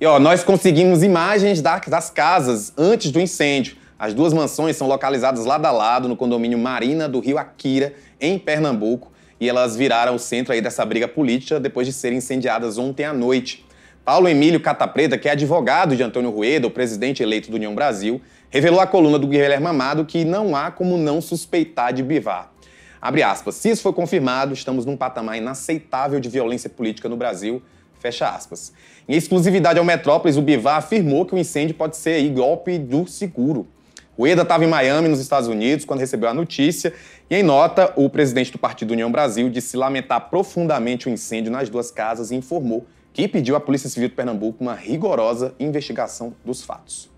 E ó, nós conseguimos imagens das casas antes do incêndio. As duas mansões são localizadas lado a lado no condomínio Marina do Rio Akira, em Pernambuco, e elas viraram o centro aí dessa briga política depois de serem incendiadas ontem à noite. Paulo Emílio Catapreta, que é advogado de Antônio Rueda, o presidente eleito do União Brasil, revelou à coluna do Guilherme Amado que não há como não suspeitar de Bivar. Abre aspas, se isso for confirmado, estamos num patamar inaceitável de violência política no Brasil, Fecha aspas. Em exclusividade ao Metrópolis, o Bivar afirmou que o incêndio pode ser golpe do seguro. O Eda estava em Miami, nos Estados Unidos, quando recebeu a notícia, e em nota, o presidente do Partido União Brasil disse lamentar profundamente o incêndio nas duas casas e informou que pediu à Polícia Civil de Pernambuco uma rigorosa investigação dos fatos.